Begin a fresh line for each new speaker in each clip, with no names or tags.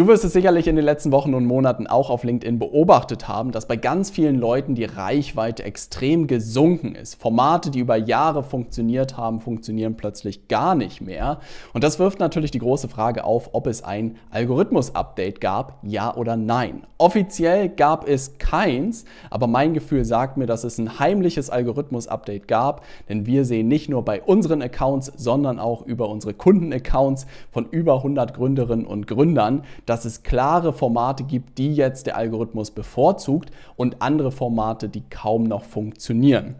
Du wirst es sicherlich in den letzten Wochen und Monaten auch auf LinkedIn beobachtet haben, dass bei ganz vielen Leuten die Reichweite extrem gesunken ist. Formate, die über Jahre funktioniert haben, funktionieren plötzlich gar nicht mehr. Und das wirft natürlich die große Frage auf, ob es ein Algorithmus-Update gab, ja oder nein. Offiziell gab es keins, aber mein Gefühl sagt mir, dass es ein heimliches Algorithmus-Update gab, denn wir sehen nicht nur bei unseren Accounts, sondern auch über unsere Kunden-Accounts von über 100 Gründerinnen und Gründern, dass es klare Formate gibt, die jetzt der Algorithmus bevorzugt und andere Formate, die kaum noch funktionieren.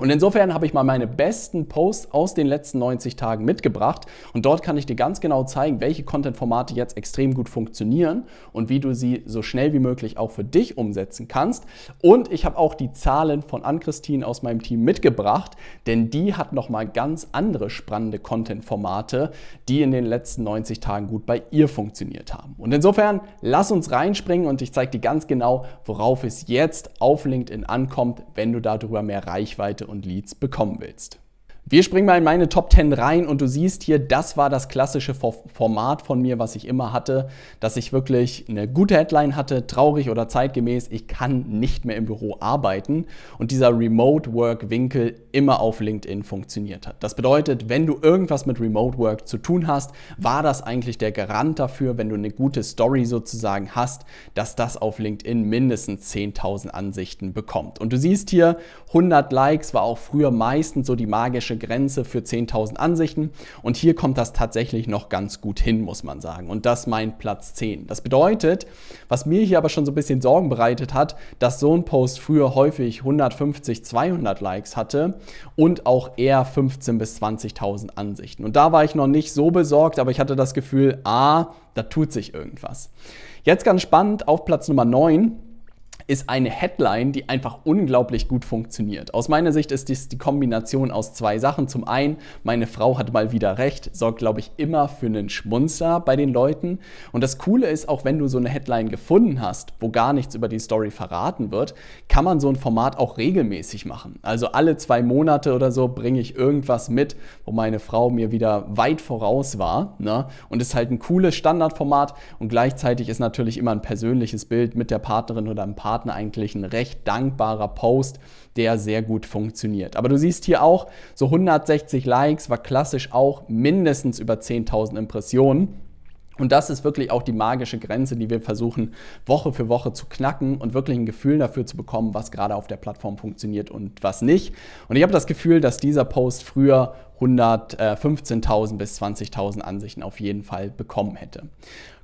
Und insofern habe ich mal meine besten Posts aus den letzten 90 Tagen mitgebracht und dort kann ich dir ganz genau zeigen, welche Content-Formate jetzt extrem gut funktionieren und wie du sie so schnell wie möglich auch für dich umsetzen kannst. Und ich habe auch die Zahlen von Ann-Christine aus meinem Team mitgebracht, denn die hat nochmal ganz andere spannende Content-Formate, die in den letzten 90 Tagen gut bei ihr funktioniert haben. Und insofern lass uns reinspringen und ich zeige dir ganz genau, worauf es jetzt auf LinkedIn ankommt, wenn du darüber mehr Reichweite und Leads bekommen willst. Wir springen mal in meine Top 10 rein und du siehst hier, das war das klassische Format von mir, was ich immer hatte, dass ich wirklich eine gute Headline hatte, traurig oder zeitgemäß, ich kann nicht mehr im Büro arbeiten und dieser Remote Work Winkel immer auf LinkedIn funktioniert hat. Das bedeutet, wenn du irgendwas mit Remote Work zu tun hast, war das eigentlich der Garant dafür, wenn du eine gute Story sozusagen hast, dass das auf LinkedIn mindestens 10.000 Ansichten bekommt. Und du siehst hier, 100 Likes war auch früher meistens so die magische magische Grenze für 10.000 Ansichten. Und hier kommt das tatsächlich noch ganz gut hin, muss man sagen. Und das meint Platz 10. Das bedeutet, was mir hier aber schon so ein bisschen Sorgen bereitet hat, dass so ein Post früher häufig 150, 200 Likes hatte und auch eher 15 bis 20.000 Ansichten. Und da war ich noch nicht so besorgt, aber ich hatte das Gefühl, ah, da tut sich irgendwas. Jetzt ganz spannend auf Platz Nummer 9 ist eine Headline, die einfach unglaublich gut funktioniert. Aus meiner Sicht ist dies die Kombination aus zwei Sachen. Zum einen, meine Frau hat mal wieder recht, sorgt, glaube ich, immer für einen Schmunzler bei den Leuten. Und das Coole ist, auch wenn du so eine Headline gefunden hast, wo gar nichts über die Story verraten wird, kann man so ein Format auch regelmäßig machen. Also alle zwei Monate oder so bringe ich irgendwas mit, wo meine Frau mir wieder weit voraus war. Ne? Und ist halt ein cooles Standardformat und gleichzeitig ist natürlich immer ein persönliches Bild mit der Partnerin oder einem Partner Partner eigentlich ein recht dankbarer Post, der sehr gut funktioniert. Aber du siehst hier auch, so 160 Likes war klassisch auch mindestens über 10.000 Impressionen. Und das ist wirklich auch die magische Grenze, die wir versuchen, Woche für Woche zu knacken und wirklich ein Gefühl dafür zu bekommen, was gerade auf der Plattform funktioniert und was nicht. Und ich habe das Gefühl, dass dieser Post früher 115.000 bis 20.000 Ansichten auf jeden Fall bekommen hätte.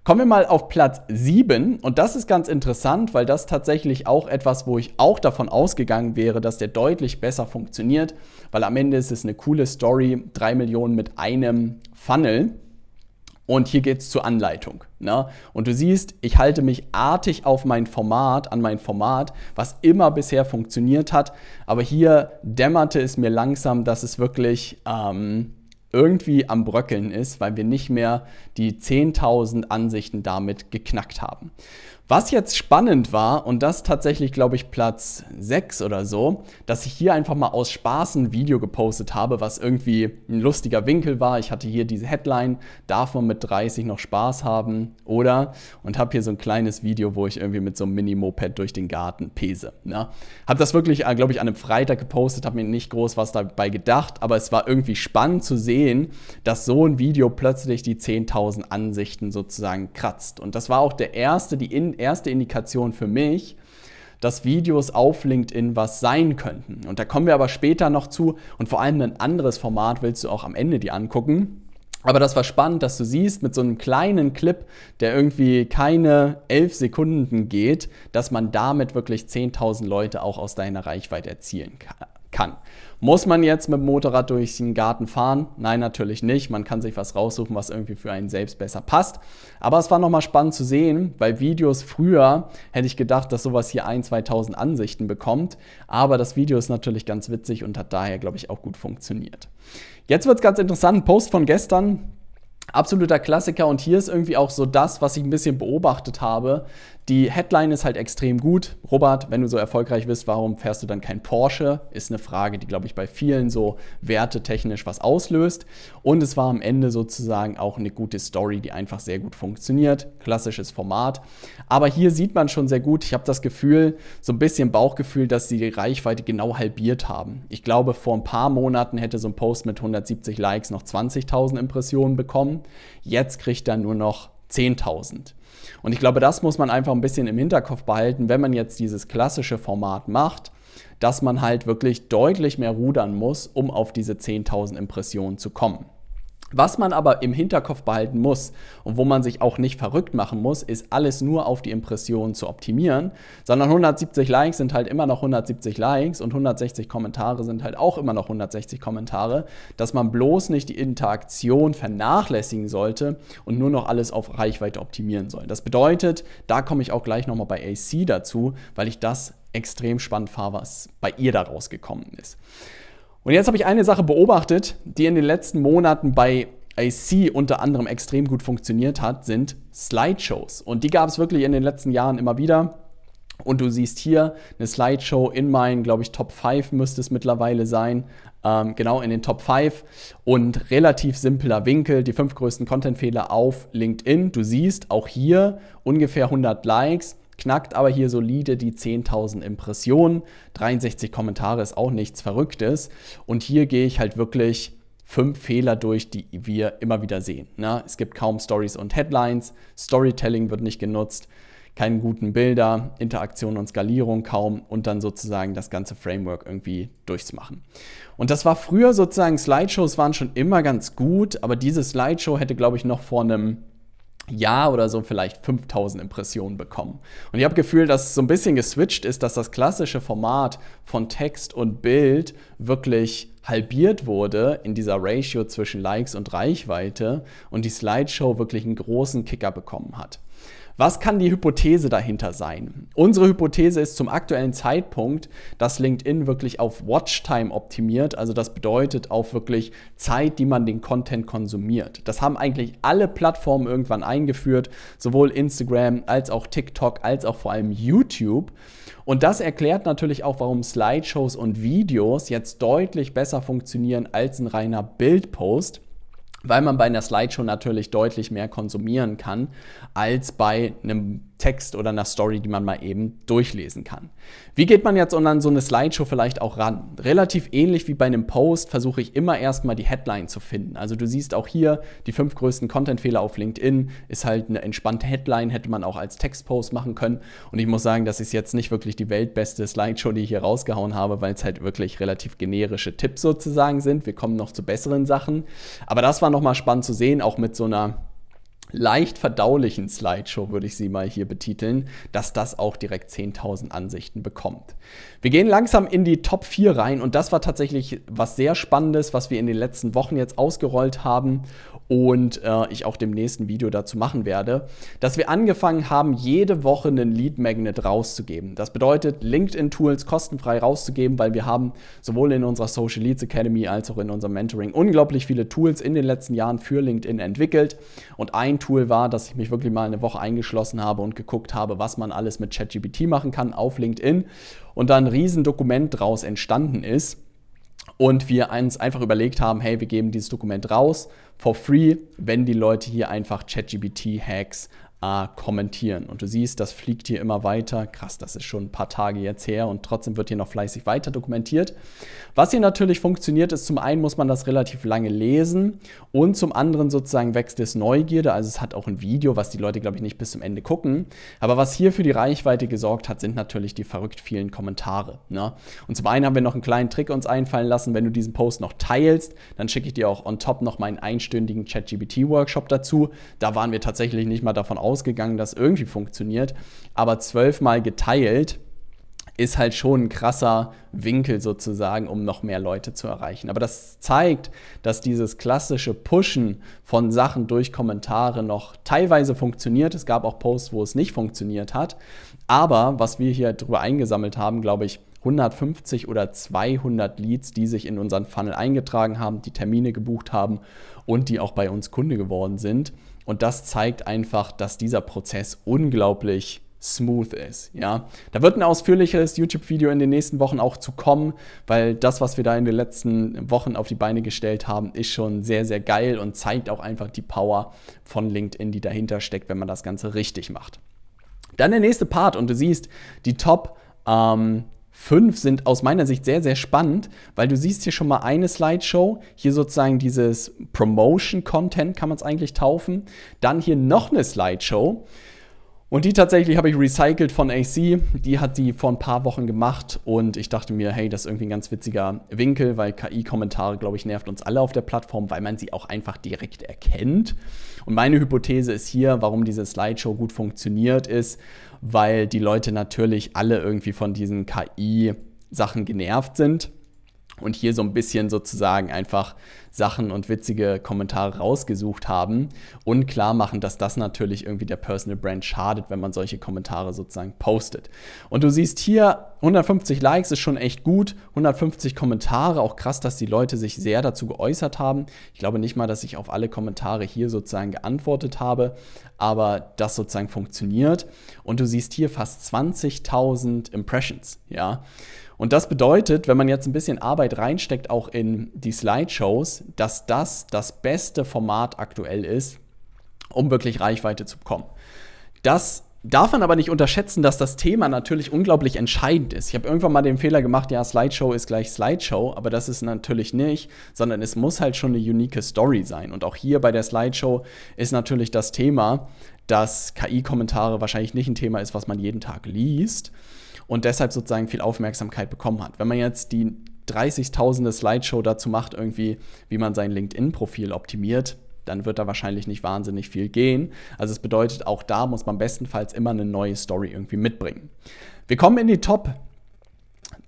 Kommen wir mal auf Platz 7 und das ist ganz interessant, weil das tatsächlich auch etwas, wo ich auch davon ausgegangen wäre, dass der deutlich besser funktioniert, weil am Ende ist es eine coole Story, 3 Millionen mit einem Funnel. Und hier geht's zur Anleitung. Ne? Und du siehst, ich halte mich artig auf mein Format, an mein Format, was immer bisher funktioniert hat. Aber hier dämmerte es mir langsam, dass es wirklich ähm, irgendwie am Bröckeln ist, weil wir nicht mehr die 10.000 Ansichten damit geknackt haben. Was jetzt spannend war, und das tatsächlich, glaube ich, Platz 6 oder so, dass ich hier einfach mal aus Spaß ein Video gepostet habe, was irgendwie ein lustiger Winkel war. Ich hatte hier diese Headline, darf man mit 30 noch Spaß haben? Oder? Und habe hier so ein kleines Video, wo ich irgendwie mit so einem Mini-Moped durch den Garten pese. Ne? Habe das wirklich, äh, glaube ich, an einem Freitag gepostet, habe mir nicht groß was dabei gedacht, aber es war irgendwie spannend zu sehen, dass so ein Video plötzlich die 10.000 Ansichten sozusagen kratzt. Und das war auch der erste, die in erste Indikation für mich, dass Videos auf LinkedIn was sein könnten. Und da kommen wir aber später noch zu und vor allem ein anderes Format willst du auch am Ende dir angucken. Aber das war spannend, dass du siehst, mit so einem kleinen Clip, der irgendwie keine elf Sekunden geht, dass man damit wirklich 10.000 Leute auch aus deiner Reichweite erzielen kann kann. Muss man jetzt mit dem Motorrad durch den Garten fahren? Nein, natürlich nicht. Man kann sich was raussuchen, was irgendwie für einen selbst besser passt. Aber es war nochmal spannend zu sehen, weil Videos früher hätte ich gedacht, dass sowas hier ein, 2000 Ansichten bekommt. Aber das Video ist natürlich ganz witzig und hat daher, glaube ich, auch gut funktioniert. Jetzt wird es ganz interessant. Post von gestern, absoluter Klassiker und hier ist irgendwie auch so das, was ich ein bisschen beobachtet habe, die Headline ist halt extrem gut. Robert, wenn du so erfolgreich bist, warum fährst du dann kein Porsche? Ist eine Frage, die, glaube ich, bei vielen so wertetechnisch was auslöst. Und es war am Ende sozusagen auch eine gute Story, die einfach sehr gut funktioniert. Klassisches Format. Aber hier sieht man schon sehr gut, ich habe das Gefühl, so ein bisschen Bauchgefühl, dass sie die Reichweite genau halbiert haben. Ich glaube, vor ein paar Monaten hätte so ein Post mit 170 Likes noch 20.000 Impressionen bekommen. Jetzt kriegt er nur noch 10.000. Und ich glaube, das muss man einfach ein bisschen im Hinterkopf behalten, wenn man jetzt dieses klassische Format macht, dass man halt wirklich deutlich mehr rudern muss, um auf diese 10.000 Impressionen zu kommen. Was man aber im Hinterkopf behalten muss und wo man sich auch nicht verrückt machen muss, ist alles nur auf die Impressionen zu optimieren, sondern 170 Likes sind halt immer noch 170 Likes und 160 Kommentare sind halt auch immer noch 160 Kommentare, dass man bloß nicht die Interaktion vernachlässigen sollte und nur noch alles auf Reichweite optimieren soll. Das bedeutet, da komme ich auch gleich nochmal bei AC dazu, weil ich das extrem spannend fahre, was bei ihr da rausgekommen ist. Und jetzt habe ich eine Sache beobachtet, die in den letzten Monaten bei IC unter anderem extrem gut funktioniert hat, sind Slideshows. Und die gab es wirklich in den letzten Jahren immer wieder. Und du siehst hier eine Slideshow in meinen, glaube ich, Top 5 müsste es mittlerweile sein. Ähm, genau in den Top 5 und relativ simpler Winkel, die fünf größten Content-Fehler auf LinkedIn. Du siehst auch hier ungefähr 100 Likes knackt aber hier solide die 10.000 Impressionen. 63 Kommentare ist auch nichts Verrücktes. Und hier gehe ich halt wirklich fünf Fehler durch, die wir immer wieder sehen. Na, ne? es gibt kaum Stories und Headlines, Storytelling wird nicht genutzt, keine guten Bilder, Interaktion und Skalierung kaum und dann sozusagen das ganze Framework irgendwie durchzumachen. Und das war früher sozusagen, Slideshows waren schon immer ganz gut, aber diese Slideshow hätte, glaube ich, noch vor einem Jahr oder so vielleicht 5000 Impressionen bekommen. Und ich habe Gefühl, dass so ein bisschen geswitcht ist, dass das klassische Format von Text und Bild wirklich halbiert wurde in dieser Ratio zwischen Likes und Reichweite und die Slideshow wirklich einen großen Kicker bekommen hat. Was kann die Hypothese dahinter sein? Unsere Hypothese ist zum aktuellen Zeitpunkt, dass LinkedIn wirklich auf Watchtime optimiert. Also das bedeutet auf wirklich Zeit, die man den Content konsumiert. Das haben eigentlich alle Plattformen irgendwann eingeführt, sowohl Instagram als auch TikTok als auch vor allem YouTube. Und das erklärt natürlich auch, warum Slideshows und Videos jetzt deutlich besser funktionieren als ein reiner Bildpost weil man bei einer Slideshow natürlich deutlich mehr konsumieren kann als bei einem Text oder einer Story, die man mal eben durchlesen kann. Wie geht man jetzt an so eine Slideshow vielleicht auch ran? Relativ ähnlich wie bei einem Post versuche ich immer erstmal die Headline zu finden. Also du siehst auch hier, die fünf größten Contentfehler auf LinkedIn ist halt eine entspannte Headline, hätte man auch als Textpost machen können. Und ich muss sagen, das ist jetzt nicht wirklich die weltbeste Slideshow, die ich hier rausgehauen habe, weil es halt wirklich relativ generische Tipps sozusagen sind. Wir kommen noch zu besseren Sachen. Aber das war nochmal spannend zu sehen, auch mit so einer leicht verdaulichen Slideshow, würde ich sie mal hier betiteln, dass das auch direkt 10.000 Ansichten bekommt. Wir gehen langsam in die Top 4 rein und das war tatsächlich was sehr Spannendes, was wir in den letzten Wochen jetzt ausgerollt haben und äh, ich auch dem nächsten Video dazu machen werde, dass wir angefangen haben, jede Woche einen Lead Magnet rauszugeben. Das bedeutet, LinkedIn-Tools kostenfrei rauszugeben, weil wir haben sowohl in unserer Social Leads Academy als auch in unserem Mentoring unglaublich viele Tools in den letzten Jahren für LinkedIn entwickelt und ein Tool Tool war, dass ich mich wirklich mal eine Woche eingeschlossen habe und geguckt habe, was man alles mit ChatGPT machen kann auf LinkedIn und da ein Riesendokument draus entstanden ist und wir uns einfach überlegt haben, hey, wir geben dieses Dokument raus for free, wenn die Leute hier einfach ChatGPT-Hacks A kommentieren. Und du siehst, das fliegt hier immer weiter. Krass, das ist schon ein paar Tage jetzt her und trotzdem wird hier noch fleißig weiter dokumentiert. Was hier natürlich funktioniert, ist zum einen muss man das relativ lange lesen und zum anderen sozusagen wächst es Neugierde. Also es hat auch ein Video, was die Leute, glaube ich, nicht bis zum Ende gucken. Aber was hier für die Reichweite gesorgt hat, sind natürlich die verrückt vielen Kommentare. Ne? Und zum einen haben wir noch einen kleinen Trick uns einfallen lassen. Wenn du diesen Post noch teilst, dann schicke ich dir auch on top noch meinen einstündigen chatgbt workshop dazu. Da waren wir tatsächlich nicht mal davon aus, ausgegangen, dass irgendwie funktioniert. Aber zwölfmal geteilt ist halt schon ein krasser Winkel sozusagen, um noch mehr Leute zu erreichen. Aber das zeigt, dass dieses klassische Pushen von Sachen durch Kommentare noch teilweise funktioniert. Es gab auch Posts, wo es nicht funktioniert hat. Aber was wir hier drüber eingesammelt haben, glaube ich, 150 oder 200 Leads, die sich in unseren Funnel eingetragen haben, die Termine gebucht haben und die auch bei uns Kunde geworden sind. Und das zeigt einfach, dass dieser Prozess unglaublich smooth ist. Ja, da wird ein ausführliches YouTube-Video in den nächsten Wochen auch zu kommen, weil das, was wir da in den letzten Wochen auf die Beine gestellt haben, ist schon sehr, sehr geil und zeigt auch einfach die Power von LinkedIn, die dahinter steckt, wenn man das Ganze richtig macht. Dann der nächste Part und du siehst die Top ähm, fünf sind aus meiner Sicht sehr, sehr spannend, weil du siehst hier schon mal eine Slideshow, hier sozusagen dieses Promotion-Content kann man es eigentlich taufen, dann hier noch eine Slideshow, und die tatsächlich habe ich recycelt von AC. Die hat die vor ein paar Wochen gemacht und ich dachte mir, hey, das ist irgendwie ein ganz witziger Winkel, weil KI-Kommentare, glaube ich, nervt uns alle auf der Plattform, weil man sie auch einfach direkt erkennt. Und meine Hypothese ist hier, warum diese Slideshow gut funktioniert, ist, weil die Leute natürlich alle irgendwie von diesen KI-Sachen genervt sind und hier so ein bisschen sozusagen einfach Sachen und witzige Kommentare rausgesucht haben und klar machen, dass das natürlich irgendwie der Personal Brand schadet, wenn man solche Kommentare sozusagen postet. Und du siehst hier, 150 Likes ist schon echt gut, 150 Kommentare, auch krass, dass die Leute sich sehr dazu geäußert haben. Ich glaube nicht mal, dass ich auf alle Kommentare hier sozusagen geantwortet habe, aber das sozusagen funktioniert. Und du siehst hier fast 20.000 Impressions, ja. Und das bedeutet, wenn man jetzt ein bisschen Arbeit reinsteckt, auch in die Slideshows, dass das das beste Format aktuell ist, um wirklich Reichweite zu bekommen. Das darf man aber nicht unterschätzen, dass das Thema natürlich unglaublich entscheidend ist. Ich habe irgendwann mal den Fehler gemacht, ja, Slideshow ist gleich Slideshow, aber das ist natürlich nicht, sondern es muss halt schon eine unique Story sein. Und auch hier bei der Slideshow ist natürlich das Thema, dass KI-Kommentare wahrscheinlich nicht ein Thema ist, was man jeden Tag liest und deshalb sozusagen viel Aufmerksamkeit bekommen hat. Wenn man jetzt die 30.000 Slideshow dazu macht, irgendwie, wie man sein LinkedIn-Profil optimiert, dann wird da wahrscheinlich nicht wahnsinnig viel gehen. Also es bedeutet, auch da muss man bestenfalls immer eine neue Story irgendwie mitbringen. Wir kommen in die Top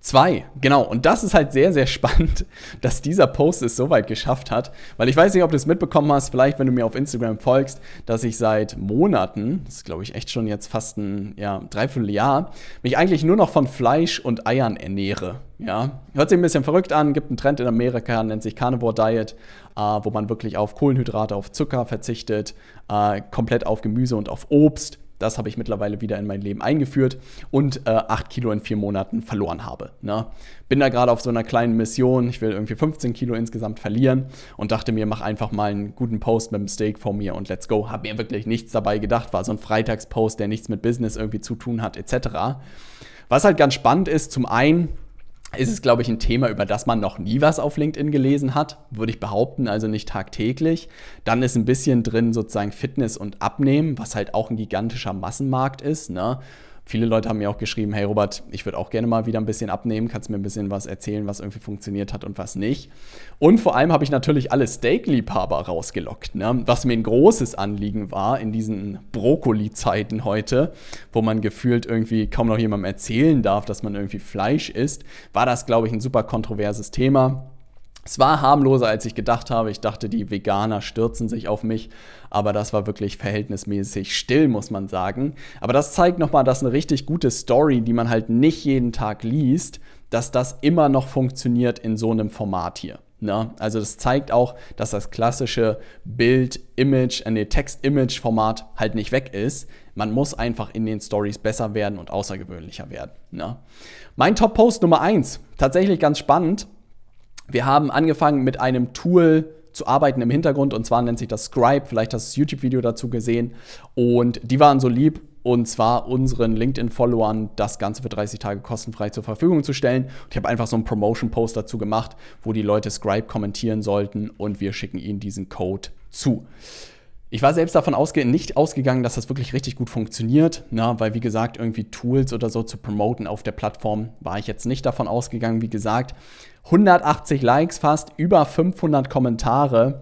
Zwei, genau. Und das ist halt sehr, sehr spannend, dass dieser Post es so weit geschafft hat. Weil ich weiß nicht, ob du es mitbekommen hast, vielleicht wenn du mir auf Instagram folgst, dass ich seit Monaten, das ist glaube ich echt schon jetzt fast ein ja, Dreivierteljahr, mich eigentlich nur noch von Fleisch und Eiern ernähre. Ja, hört sich ein bisschen verrückt an, gibt einen Trend in Amerika, nennt sich Carnivore Diet, äh, wo man wirklich auf Kohlenhydrate, auf Zucker verzichtet, äh, komplett auf Gemüse und auf Obst das habe ich mittlerweile wieder in mein Leben eingeführt und äh, 8 Kilo in vier Monaten verloren habe. Ne? Bin da gerade auf so einer kleinen Mission. Ich will irgendwie 15 Kilo insgesamt verlieren und dachte mir, mach einfach mal einen guten Post mit dem Steak vor mir und let's go. Habe mir wirklich nichts dabei gedacht. War so ein Freitagspost, der nichts mit Business irgendwie zu tun hat, etc. Was halt ganz spannend ist, zum einen, ist es, glaube ich, ein Thema, über das man noch nie was auf LinkedIn gelesen hat, würde ich behaupten, also nicht tagtäglich. Dann ist ein bisschen drin sozusagen Fitness und Abnehmen, was halt auch ein gigantischer Massenmarkt ist. Ne? Viele Leute haben mir auch geschrieben, hey Robert, ich würde auch gerne mal wieder ein bisschen abnehmen, kannst du mir ein bisschen was erzählen, was irgendwie funktioniert hat und was nicht. Und vor allem habe ich natürlich alle Steak-Liebhaber rausgelockt, ne? was mir ein großes Anliegen war in diesen Brokkoli-Zeiten heute, wo man gefühlt irgendwie kaum noch jemandem erzählen darf, dass man irgendwie Fleisch isst, war das, glaube ich, ein super kontroverses Thema. Es war harmloser, als ich gedacht habe. Ich dachte, die Veganer stürzen sich auf mich, aber das war wirklich verhältnismäßig still, muss man sagen. Aber das zeigt nochmal, dass eine richtig gute Story, die man halt nicht jeden Tag liest, dass das immer noch funktioniert in so einem Format hier. Ne? Also das zeigt auch, dass das klassische Bild, Image, äh, nee, Text-Image-Format halt nicht weg ist. Man muss einfach in den Stories besser werden und außergewöhnlicher werden. Ne? Mein Top-Post Nummer 1, tatsächlich ganz spannend wir haben angefangen mit einem Tool, zu arbeiten im Hintergrund und zwar nennt sich das Scribe, vielleicht hast du das YouTube-Video dazu gesehen und die waren so lieb und zwar unseren LinkedIn-Followern das Ganze für 30 Tage kostenfrei zur Verfügung zu stellen. Und ich habe einfach so einen Promotion-Post dazu gemacht, wo die Leute Scribe kommentieren sollten und wir schicken ihnen diesen Code zu. Ich war selbst davon ausge nicht ausgegangen, dass das wirklich richtig gut funktioniert, na, ne? weil wie gesagt, irgendwie Tools oder so zu promoten auf der Plattform war ich jetzt nicht davon ausgegangen. Wie gesagt, 180 Likes fast, über 500 Kommentare.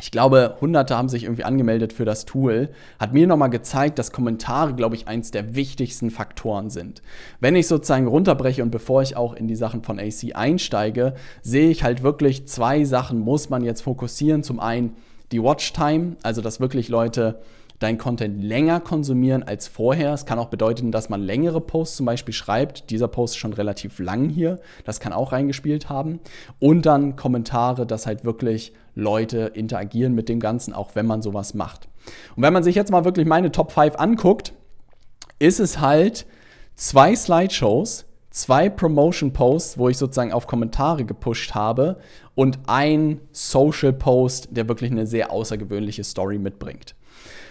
Ich glaube, Hunderte haben sich irgendwie angemeldet für das Tool. Hat mir nochmal gezeigt, dass Kommentare, glaube ich, eins der wichtigsten Faktoren sind. Wenn ich sozusagen runterbreche und bevor ich auch in die Sachen von AC einsteige, sehe ich halt wirklich zwei Sachen, muss man jetzt fokussieren. Zum einen die Watchtime, also dass wirklich Leute dein Content länger konsumieren als vorher. Es kann auch bedeuten, dass man längere Posts zum Beispiel schreibt. Dieser Post ist schon relativ lang hier. Das kann auch reingespielt haben. Und dann Kommentare, dass halt wirklich Leute interagieren mit dem Ganzen, auch wenn man sowas macht. Und wenn man sich jetzt mal wirklich meine Top 5 anguckt, ist es halt zwei Slideshows, zwei Promotion-Posts, wo ich sozusagen auf Kommentare gepusht habe und ein Social-Post, der wirklich eine sehr außergewöhnliche Story mitbringt.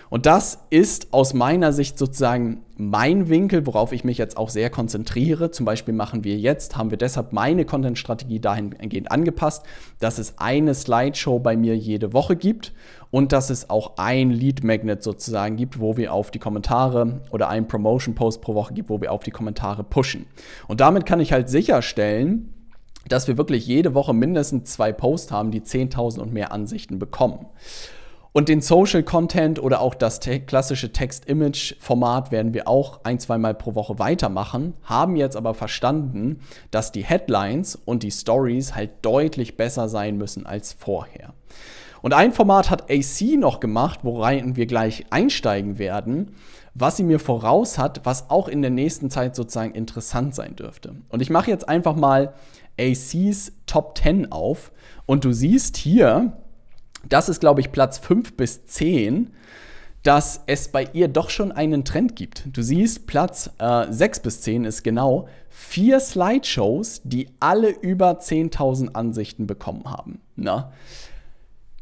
Und das ist aus meiner Sicht sozusagen mein Winkel, worauf ich mich jetzt auch sehr konzentriere. Zum Beispiel machen wir jetzt, haben wir deshalb meine Content-Strategie dahingehend angepasst, dass es eine Slideshow bei mir jede Woche gibt und dass es auch ein Lead-Magnet sozusagen gibt, wo wir auf die Kommentare oder einen Promotion-Post pro Woche gibt, wo wir auf die Kommentare pushen. Und damit kann ich halt sicherstellen, dass wir wirklich jede Woche mindestens zwei Posts haben, die 10.000 und mehr Ansichten bekommen. Und den Social Content oder auch das te klassische Text-Image-Format werden wir auch ein, zweimal pro Woche weitermachen, haben jetzt aber verstanden, dass die Headlines und die Stories halt deutlich besser sein müssen als vorher. Und ein Format hat AC noch gemacht, worein wir gleich einsteigen werden, was sie mir voraus hat, was auch in der nächsten Zeit sozusagen interessant sein dürfte. Und ich mache jetzt einfach mal ACs Top 10 auf und du siehst hier, das ist, glaube ich, Platz 5 bis 10, dass es bei ihr doch schon einen Trend gibt. Du siehst, Platz äh, 6 bis 10 ist genau vier Slideshows, die alle über 10.000 Ansichten bekommen haben. Na? Ne?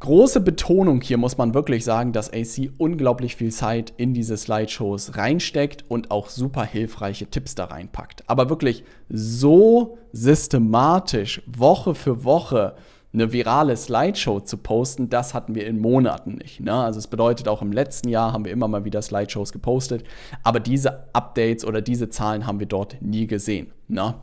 Große Betonung hier muss man wirklich sagen, dass AC unglaublich viel Zeit in diese Slideshows reinsteckt und auch super hilfreiche Tipps da reinpackt. Aber wirklich so systematisch, Woche für Woche, eine virale Slideshow zu posten, das hatten wir in Monaten nicht. Ne? Also es bedeutet, auch im letzten Jahr haben wir immer mal wieder Slideshows gepostet, aber diese Updates oder diese Zahlen haben wir dort nie gesehen. Ne?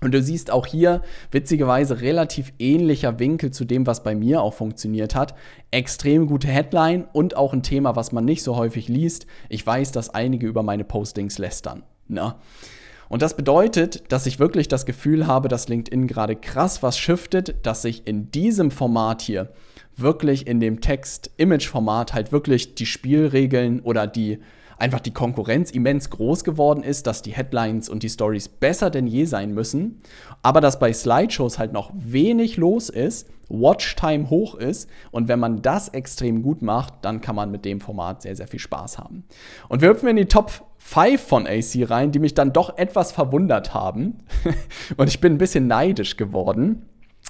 Und du siehst auch hier witzigerweise relativ ähnlicher Winkel zu dem, was bei mir auch funktioniert hat. Extrem gute Headline und auch ein Thema, was man nicht so häufig liest. Ich weiß, dass einige über meine Postings lästern. Ne? Und das bedeutet, dass ich wirklich das Gefühl habe, dass LinkedIn gerade krass was shiftet, dass ich in diesem Format hier wirklich in dem Text-Image-Format halt wirklich die Spielregeln oder die einfach die Konkurrenz immens groß geworden ist, dass die Headlines und die Stories besser denn je sein müssen, aber dass bei Slideshows halt noch wenig los ist, Watchtime hoch ist und wenn man das extrem gut macht, dann kann man mit dem Format sehr, sehr viel Spaß haben. Und wir hüpfen in die Top 5 von AC rein, die mich dann doch etwas verwundert haben und ich bin ein bisschen neidisch geworden.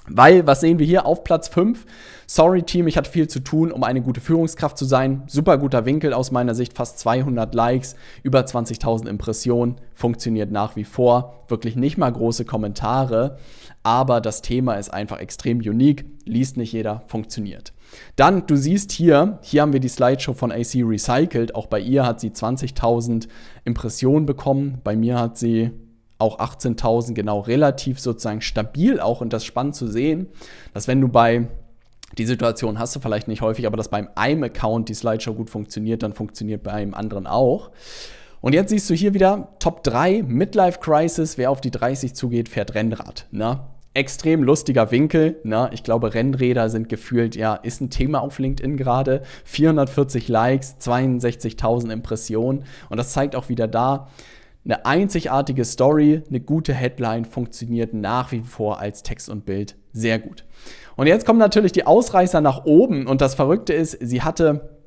Weil, was sehen wir hier auf Platz 5? Sorry Team, ich hatte viel zu tun, um eine gute Führungskraft zu sein. Super guter Winkel aus meiner Sicht, fast 200 Likes, über 20.000 Impressionen, funktioniert nach wie vor. Wirklich nicht mal große Kommentare, aber das Thema ist einfach extrem unique, liest nicht jeder, funktioniert. Dann, du siehst hier, hier haben wir die Slideshow von AC Recycled. Auch bei ihr hat sie 20.000 Impressionen bekommen. Bei mir hat sie auch 18.000 genau relativ sozusagen stabil auch und das spannend zu sehen, dass wenn du bei die Situation hast du vielleicht nicht häufig, aber dass beim einem Account die Slideshow gut funktioniert, dann funktioniert bei einem anderen auch. Und jetzt siehst du hier wieder Top 3 Midlife Crisis, wer auf die 30 zugeht, fährt Rennrad. Ne? extrem lustiger Winkel. Ne? Ich glaube, Rennräder sind gefühlt, ja, ist ein Thema auf LinkedIn gerade. 440 Likes, 62.000 Impressionen. Und das zeigt auch wieder da, eine einzigartige Story, eine gute Headline funktioniert nach wie vor als Text und Bild sehr gut. Und jetzt kommen natürlich die Ausreißer nach oben und das Verrückte ist, sie hatte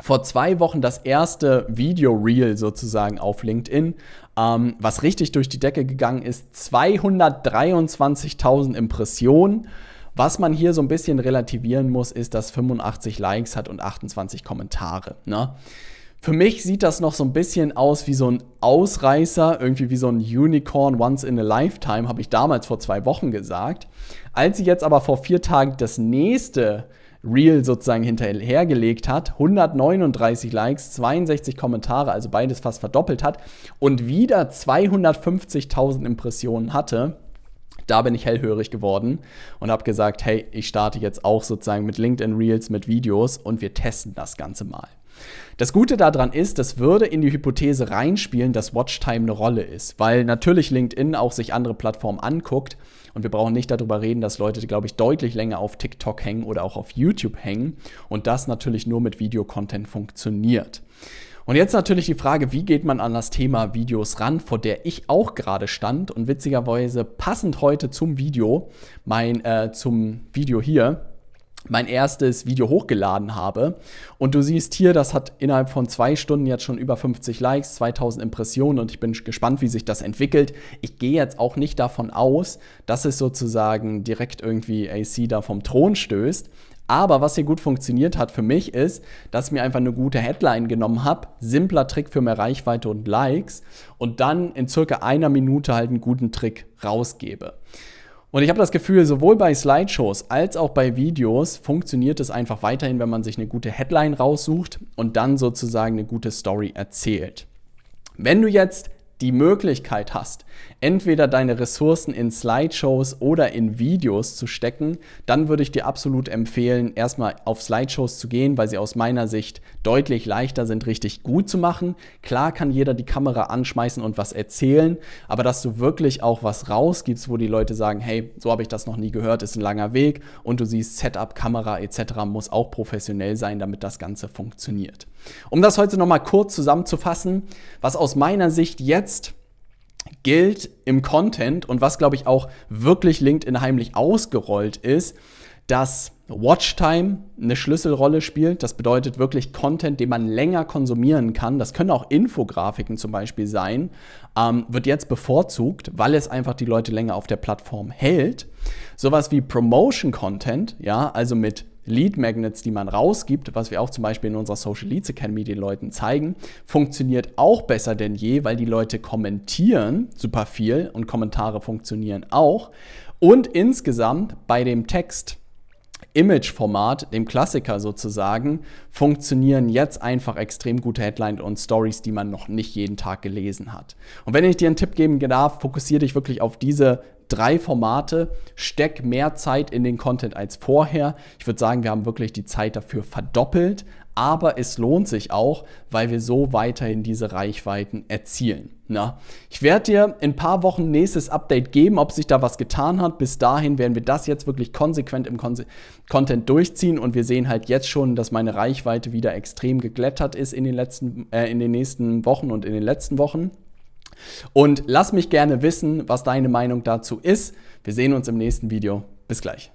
vor zwei Wochen das erste Video-Reel sozusagen auf LinkedIn, ähm, was richtig durch die Decke gegangen ist. 223.000 Impressionen. Was man hier so ein bisschen relativieren muss, ist, dass 85 Likes hat und 28 Kommentare. Ne? Für mich sieht das noch so ein bisschen aus wie so ein Ausreißer, irgendwie wie so ein Unicorn once in a lifetime, habe ich damals vor zwei Wochen gesagt. Als sie jetzt aber vor vier Tagen das nächste Reel sozusagen hinterhergelegt hat, 139 Likes, 62 Kommentare, also beides fast verdoppelt hat und wieder 250.000 Impressionen hatte, da bin ich hellhörig geworden und habe gesagt, hey, ich starte jetzt auch sozusagen mit LinkedIn Reels, mit Videos und wir testen das Ganze mal. Das Gute daran ist, das würde in die Hypothese reinspielen, dass Watchtime eine Rolle ist, weil natürlich LinkedIn auch sich andere Plattformen anguckt und wir brauchen nicht darüber reden, dass Leute, glaube ich, deutlich länger auf TikTok hängen oder auch auf YouTube hängen und das natürlich nur mit Videocontent funktioniert. Und jetzt natürlich die Frage, wie geht man an das Thema Videos ran, vor der ich auch gerade stand und witzigerweise passend heute zum Video, mein äh, zum Video hier, mein erstes Video hochgeladen habe. Und du siehst hier, das hat innerhalb von zwei Stunden jetzt schon über 50 Likes, 2000 Impressionen und ich bin gespannt, wie sich das entwickelt. Ich gehe jetzt auch nicht davon aus, dass es sozusagen direkt irgendwie AC da vom Thron stößt. Aber was hier gut funktioniert hat für mich ist, dass ich mir einfach eine gute Headline genommen habe, simpler Trick für mehr Reichweite und Likes und dann in circa einer Minute halt einen guten Trick rausgebe. Und ich habe das Gefühl, sowohl bei Slideshows als auch bei Videos funktioniert es einfach weiterhin, wenn man sich eine gute Headline raussucht und dann sozusagen eine gute Story erzählt. Wenn du jetzt die Möglichkeit hast, entweder deine Ressourcen in Slideshows oder in Videos zu stecken, dann würde ich dir absolut empfehlen, erstmal auf Slideshows zu gehen, weil sie aus meiner Sicht deutlich leichter sind, richtig gut zu machen. Klar kann jeder die Kamera anschmeißen und was erzählen, aber dass du wirklich auch was rausgibst, wo die Leute sagen, hey, so habe ich das noch nie gehört, ist ein langer Weg und du siehst Setup, Kamera etc. muss auch professionell sein, damit das Ganze funktioniert. Um das heute nochmal kurz zusammenzufassen, was aus meiner Sicht jetzt jetzt gilt im Content und was, glaube ich, auch wirklich LinkedIn heimlich ausgerollt ist, dass Watchtime eine Schlüsselrolle spielt. Das bedeutet wirklich Content, den man länger konsumieren kann. Das können auch Infografiken zum Beispiel sein. Ähm, wird jetzt bevorzugt, weil es einfach die Leute länger auf der Plattform hält. Sowas wie Promotion Content, ja, also mit Lead Magnets, die man rausgibt, was wir auch zum Beispiel in unserer Social Leads Academy den Leuten zeigen, funktioniert auch besser denn je, weil die Leute kommentieren super viel und Kommentare funktionieren auch. Und insgesamt bei dem Text. Image-Format, dem Klassiker sozusagen, funktionieren jetzt einfach extrem gute Headlines und Stories, die man noch nicht jeden Tag gelesen hat. Und wenn ich dir einen Tipp geben darf, fokussiere dich wirklich auf diese drei Formate, steck mehr Zeit in den Content als vorher. Ich würde sagen, wir haben wirklich die Zeit dafür verdoppelt, aber es lohnt sich auch, weil wir so weiterhin diese Reichweiten erzielen. Na, ne? ich werde dir in ein paar Wochen nächstes Update geben, ob sich da was getan hat. Bis dahin werden wir das jetzt wirklich konsequent im Kon Content durchziehen und wir sehen halt jetzt schon, dass meine Reichweite wieder extrem geglättert ist in den letzten, äh, in den nächsten Wochen und in den letzten Wochen. Und lass mich gerne wissen, was deine Meinung dazu ist. Wir sehen uns im nächsten Video. Bis gleich.